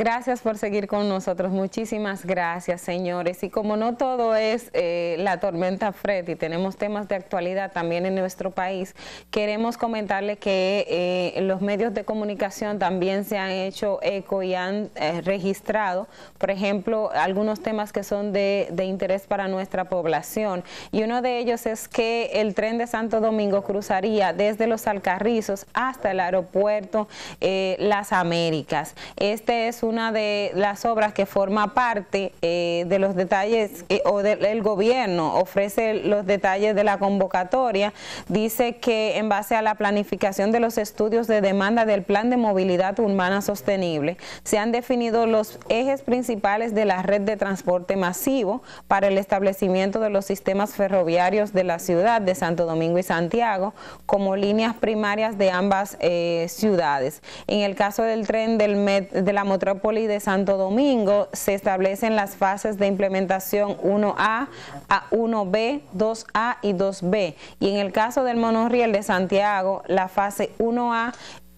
Gracias por seguir con nosotros. Muchísimas gracias, señores. Y como no todo es eh, la tormenta Freddy, tenemos temas de actualidad también en nuestro país. Queremos comentarle que eh, los medios de comunicación también se han hecho eco y han eh, registrado, por ejemplo, algunos temas que son de, de interés para nuestra población. Y uno de ellos es que el tren de Santo Domingo cruzaría desde los Alcarrizos hasta el aeropuerto Las Américas. Este es un una de las obras que forma parte eh, de los detalles, o del gobierno ofrece los detalles de la convocatoria, dice que en base a la planificación de los estudios de demanda del Plan de Movilidad Urbana Sostenible, se han definido los ejes principales de la red de transporte masivo para el establecimiento de los sistemas ferroviarios de la ciudad de Santo Domingo y Santiago como líneas primarias de ambas eh, ciudades. En el caso del tren del de la metrópoli de Santo Domingo se establecen las fases de implementación 1A a 1B, 2A y 2B. Y en el caso del monorriel de Santiago, la fase 1A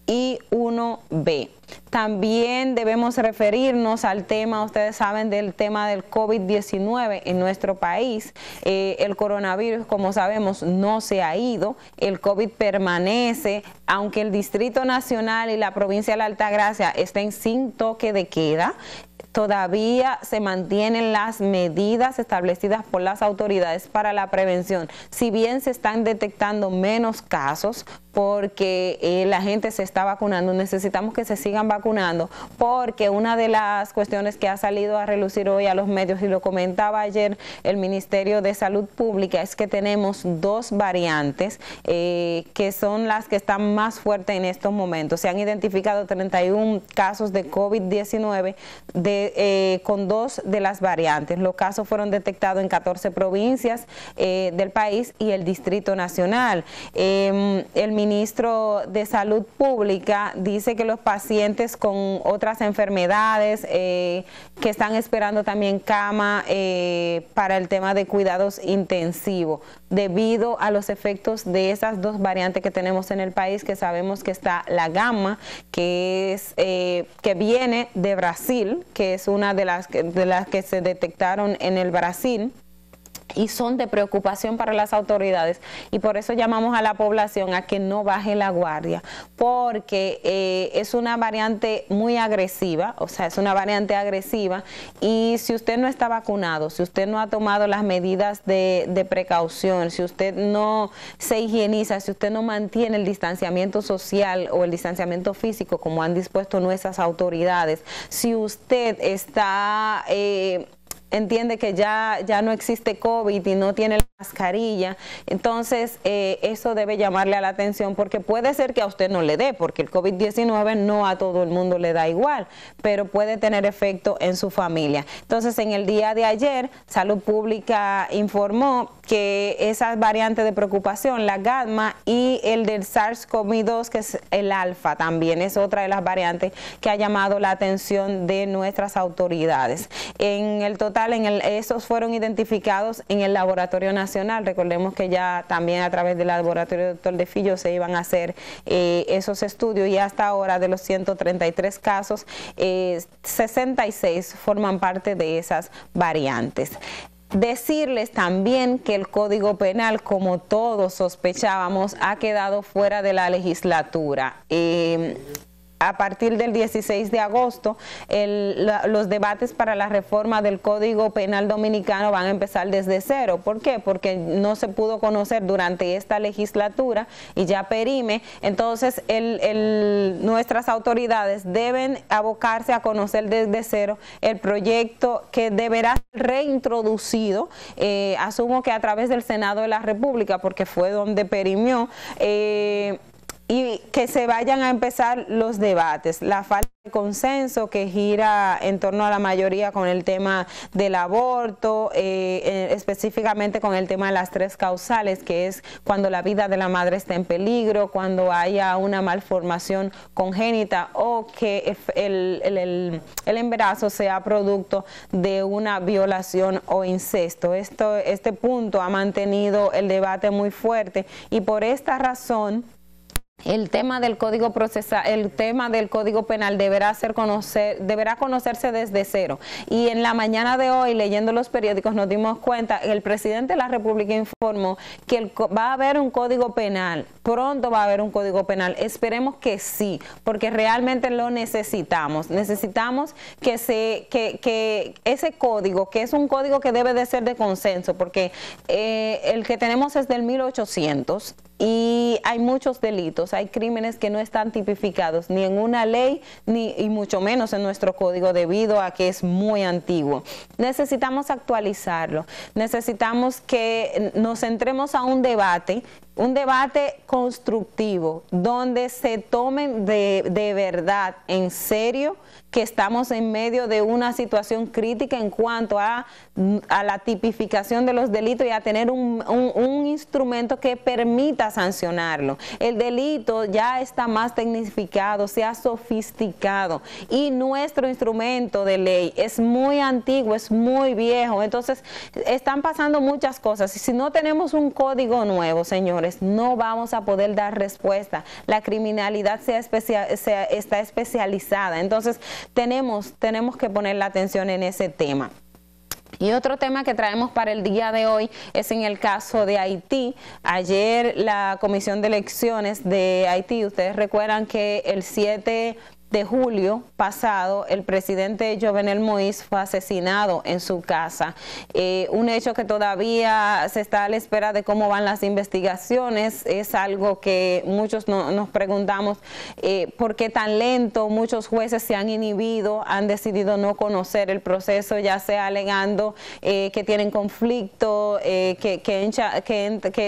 y 1B. También debemos referirnos al tema, ustedes saben del tema del COVID-19 en nuestro país. Eh, el coronavirus, como sabemos, no se ha ido. El COVID permanece, aunque el Distrito Nacional y la provincia de la Altagracia estén sin toque de queda todavía se mantienen las medidas establecidas por las autoridades para la prevención. Si bien se están detectando menos casos, porque eh, la gente se está vacunando, necesitamos que se sigan vacunando, porque una de las cuestiones que ha salido a relucir hoy a los medios, y lo comentaba ayer el Ministerio de Salud Pública, es que tenemos dos variantes eh, que son las que están más fuertes en estos momentos. Se han identificado 31 casos de COVID-19 eh, con dos de las variantes. Los casos fueron detectados en 14 provincias del país y el Distrito Nacional. Em, el ministro de Salud Pública dice que los pacientes con otras enfermedades eh, que están esperando también cama eh, para el tema de cuidados intensivos debido a los efectos de esas dos variantes que tenemos en el país que sabemos que está la gama que es eh, que viene de Brasil que es una de las de las que se detectaron en el Brasil y son de preocupación para las autoridades y por eso llamamos a la población a que no baje la guardia porque eh, es una variante muy agresiva, o sea, es una variante agresiva y si usted no está vacunado, si usted no ha tomado las medidas de, de precaución, si usted no se higieniza, si usted no mantiene el distanciamiento social o el distanciamiento físico como han dispuesto nuestras autoridades, si usted está... Eh, entiende que ya, ya no existe COVID y no tiene la mascarilla, entonces eh, eso debe llamarle a la atención porque puede ser que a usted no le dé, porque el COVID-19 no a todo el mundo le da igual, pero puede tener efecto en su familia. Entonces en el día de ayer, Salud Pública informó que esas variantes de preocupación, la gamma y el del SARS-CoV-2, que es el alfa también, es otra de las variantes que ha llamado la atención de nuestras autoridades. En el total esos fueron identificados en el Laboratorio Nacional. Recordemos que ya también a través del Laboratorio Doctor de Fillo se iban a hacer eh, esos estudios y hasta ahora de los 133 casos, 66 eh, forman parte de esas variantes. Decirles también que el Código Penal, como todos sospechábamos, ha quedado fuera de la legislatura. Eh, a partir del 16 de agosto, el, los debates para la reforma del Código Penal Dominicano van a empezar desde cero. ¿Por qué? Porque no se pudo conocer durante esta legislatura y ya perime. Entonces, el, nuestras autoridades deben abocarse a conocer desde cero el proyecto que deberá ser reintroducido, eh, asumo que a través del Senado de la República, porque fue donde perimió. Eh, y que se vayan a empezar los debates, la falta de consenso que gira en torno a la mayoría con el tema del aborto, eh, específicamente con el tema de las tres causales, que es cuando la vida de la madre está en peligro, cuando haya una malformación congénita o que el, el embarazo sea producto de una violación o incesto. Esto, este punto ha mantenido el debate muy fuerte y por esta razón el tema del código procesal, el tema del código penal deberá ser conocer, deberá conocerse desde cero. Y en la mañana de hoy, leyendo los periódicos, nos dimos cuenta, el presidente de la República informó que va a haber un código penal, pronto va a haber un código penal. Esperemos que sí, porque realmente lo necesitamos. Necesitamos que se, que, ese código, que es un código que debe de ser de consenso, porque eh, el que tenemos es del 1800 y hay muchos delitos, hay crímenes que no están tipificados ni en una ley ni y mucho menos en nuestro código debido a que es muy antiguo. Necesitamos actualizarlo, necesitamos que nos centremos a un debate un debate constructivo donde se tomen de, verdad en serio que estamos en medio de una situación crítica en cuanto a, a la tipificación de los delitos y a tener un, instrumento que permita sancionarlo. El delito ya está más tecnificado, se ha sofisticado y nuestro instrumento de ley es muy antiguo, es muy viejo. Entonces están pasando muchas cosas y si no tenemos un código nuevo, señor, no vamos a poder dar respuesta. La criminalidad está especializada. Entonces, tenemos, tenemos que poner la atención en ese tema. Y otro tema que traemos para el día de hoy es en el caso de Haití. Ayer la Comisión de Elecciones de Haití, ustedes recuerdan que el 7 de julio pasado, el presidente Jovenel Moïse fue asesinado en su casa. Eh, un hecho que todavía se está a la espera de cómo van las investigaciones. Es algo que muchos nos preguntamos eh, por qué tan lento. Muchos jueces se han inhibido, han decidido no conocer el proceso, ya sea alegando eh, que tienen conflicto, que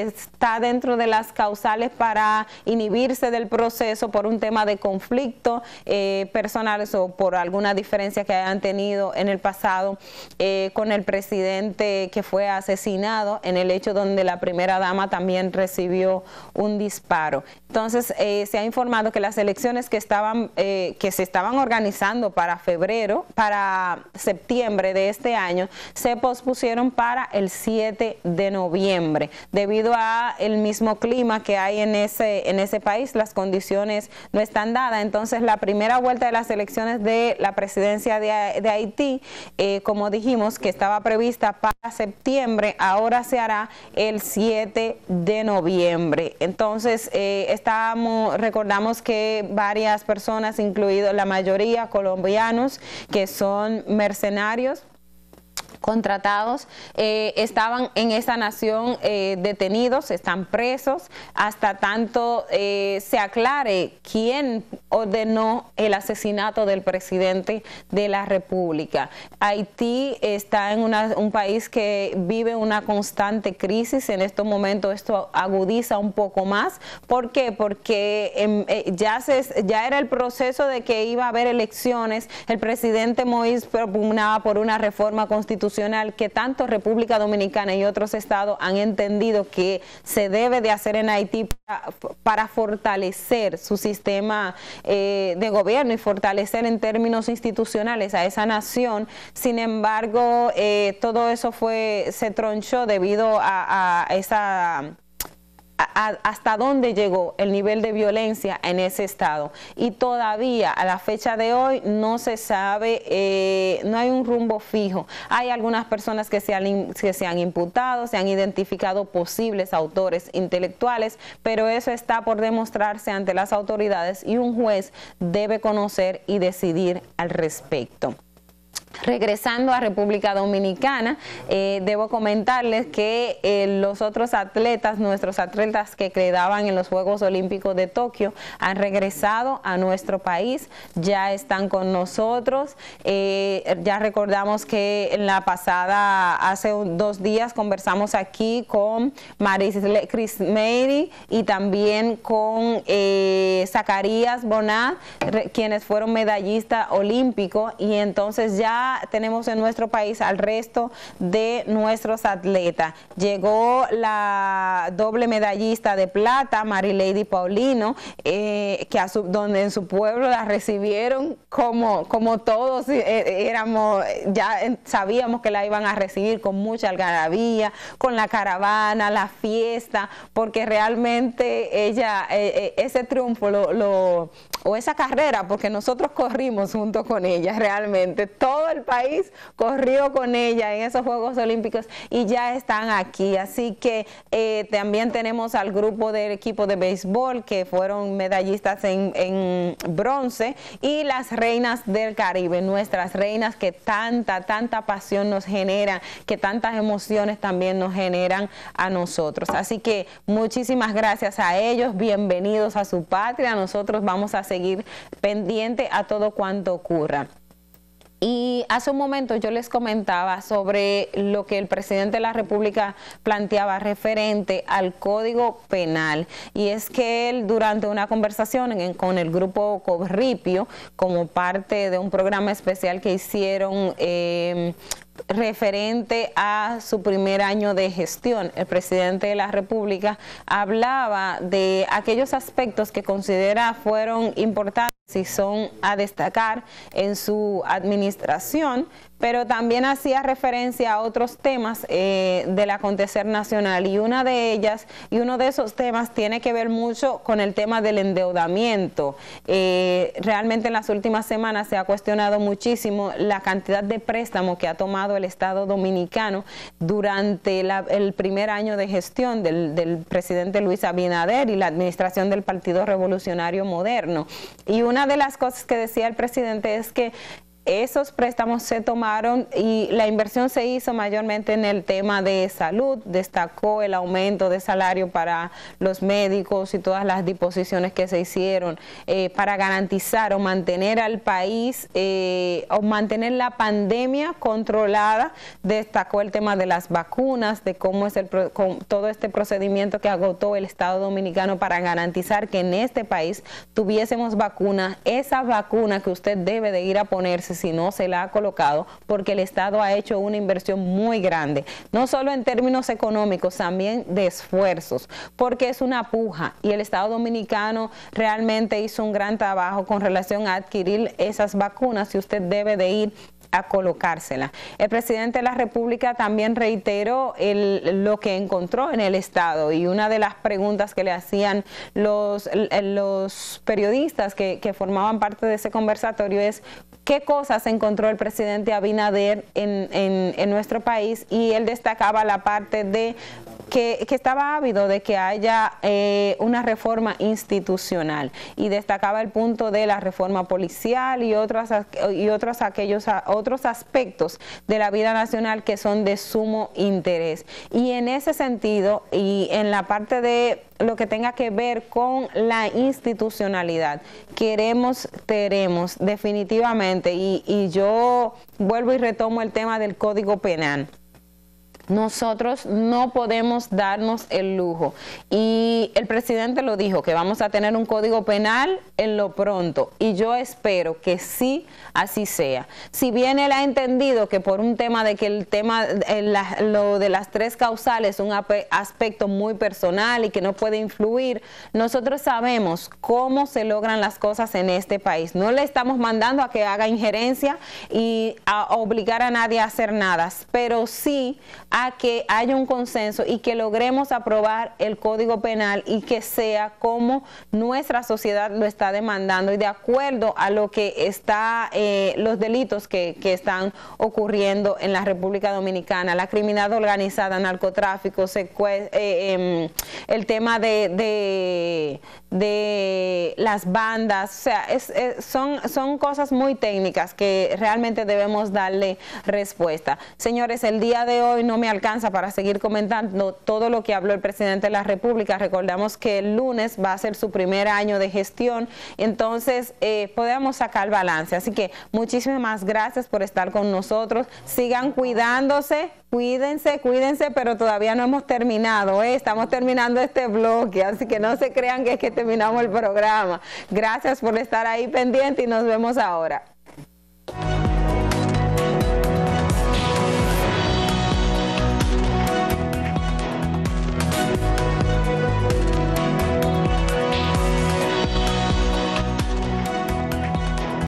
está dentro de las causales para inhibirse del proceso por un tema de conflicto. Eh, personales o por alguna diferencia que hayan tenido en el pasado eh, con el presidente que fue asesinado en el hecho donde la primera dama también recibió un disparo. Entonces eh, se ha informado que las elecciones que estaban que se estaban organizando para febrero, para septiembre de este año, se pospusieron para el 7 de noviembre debido a el mismo clima que hay en ese en ese país, las condiciones no están dadas, entonces la primera primera vuelta de las elecciones de la presidencia de, Haití, eh, como dijimos, que estaba prevista para septiembre, ahora se hará el 7 de noviembre. Entonces, eh, recordamos que varias personas, incluido la mayoría colombianos, que son mercenarios, contratados eh, estaban en esa nación eh, detenidos, están presos, hasta tanto eh, se aclare quién ordenó el asesinato del presidente de la República. Haití está en un país que vive una constante crisis, en estos momentos esto agudiza un poco más. ¿Por qué? Porque em, ya, se, ya era el proceso de que iba a haber elecciones, el presidente Moïse propugnaba por una reforma constitucional que tanto República Dominicana y otros estados han entendido que se debe de hacer en Haití para, fortalecer su sistema eh, de gobierno y fortalecer en términos institucionales a esa nación. Sin embargo, eh, todo eso fue se tronchó debido a esa hasta dónde llegó el nivel de violencia en ese estado. Y todavía a la fecha de hoy no se sabe, eh, no hay un rumbo fijo. Hay algunas personas que que se han imputado, se han identificado posibles autores intelectuales, pero eso está por demostrarse ante las autoridades y un juez debe conocer y decidir al respecto. Regresando a República Dominicana, eh, debo comentarles que eh, los otros atletas, nuestros atletas que quedaban en los Juegos Olímpicos de Tokio, han regresado a nuestro país, ya están con nosotros. Eh, ya recordamos que en la pasada, hace dos días, conversamos aquí con Marisle Chris y también con Zacarías Bonat, quienes fueron medallistas olímpicos y entonces ya tenemos en nuestro país al resto de nuestros atletas. Llegó la doble medallista de plata, Lady Paulino, eh, que donde en su pueblo la recibieron como, como todos eh, eh, éramos, ya sabíamos que la iban a recibir con mucha algarabía, con la caravana, la fiesta, porque realmente ella, ese triunfo lo o esa carrera, porque nosotros corrimos junto con ella realmente, todo el país corrió con ella en esos Juegos Olímpicos y ya están aquí. Así que eh, también tenemos al grupo del equipo de béisbol que fueron medallistas en, bronce y las reinas del Caribe, nuestras reinas que tanta, tanta pasión nos generan, que tantas emociones también nos generan a nosotros. Así que muchísimas gracias a ellos, bienvenidos a su patria, nosotros vamos a hacer seguir pendiente a todo cuanto ocurra. Y hace un momento yo les comentaba sobre lo que el presidente de la República planteaba referente al Código Penal. Y es que él durante una conversación con el grupo Corripio, como parte de un programa especial que hicieron eh, referente a su primer año de gestión. El presidente de la República hablaba de aquellos aspectos que considera fueron importantes si son a destacar en su administración, pero también hacía referencia a otros temas eh, del acontecer nacional y una de ellas y uno de esos temas tiene que ver mucho con el tema del endeudamiento. Eh, realmente en las últimas semanas se ha cuestionado muchísimo la cantidad de préstamo que ha tomado el Estado dominicano durante el primer año de gestión del, presidente Luis Abinader y la administración del Partido Revolucionario Moderno. Y una de las cosas que decía el presidente es que esos préstamos se tomaron y la inversión se hizo mayormente en el tema de salud. Destacó el aumento de salario para los médicos y todas las disposiciones que se hicieron eh, para garantizar o mantener al país eh, o mantener la pandemia controlada. Destacó el tema de las vacunas, de cómo es el, todo este procedimiento que agotó el Estado Dominicano para garantizar que en este país tuviésemos vacunas. Esa vacuna que usted debe de ir a ponerse si no se la ha colocado porque el Estado ha hecho una inversión muy grande, no solo en términos económicos, también de esfuerzos, porque es una puja y el Estado dominicano realmente hizo un gran trabajo con relación a adquirir esas vacunas y usted debe de ir a colocársela. El presidente de la República también reiteró lo que encontró en el Estado y una de las preguntas que le hacían los, periodistas que, que formaban parte de ese conversatorio es qué cosas encontró el presidente Abinader en, en, nuestro país y él destacaba la parte de que, estaba ávido de que haya eh, una reforma institucional y destacaba el punto de la reforma policial y otros, y otros, aquellos, otros aspectos de la vida nacional que son de sumo interés. Y en ese sentido, y en la parte de lo que tenga que ver con la institucionalidad. Queremos, tenemos, definitivamente. Y, y yo vuelvo y retomo el tema del Código Penal. Nosotros no podemos darnos el lujo. Y el presidente lo dijo, que vamos a tener un código penal en lo pronto. Y yo espero que sí, así sea. Si bien él ha entendido que por un tema de que el tema, eh, lo de las tres causales es un aspecto muy personal y que no puede influir, nosotros sabemos cómo se logran las cosas en este país. No le estamos mandando a que haga injerencia y a obligar a nadie a hacer nada, pero sí a que haya un consenso y que logremos aprobar el Código Penal y que sea como nuestra sociedad lo está demandando y de acuerdo a lo que está, eh, los delitos que, están ocurriendo en la República Dominicana, la criminalidad organizada, narcotráfico, eh, em, el tema de, de, las bandas, o sea, es, son, son cosas muy técnicas que realmente debemos darle respuesta. Señores, el día de hoy no me me alcanza para seguir comentando todo lo que habló el presidente de la República. Recordamos que el lunes va a ser su primer año de gestión, entonces eh, podemos sacar balance. Así que muchísimas gracias por estar con nosotros. Sigan cuidándose, cuídense, cuídense, pero todavía no hemos terminado, ¿eh? estamos terminando este bloque, así que no se crean que es que terminamos el programa. Gracias por estar ahí pendiente y nos vemos ahora.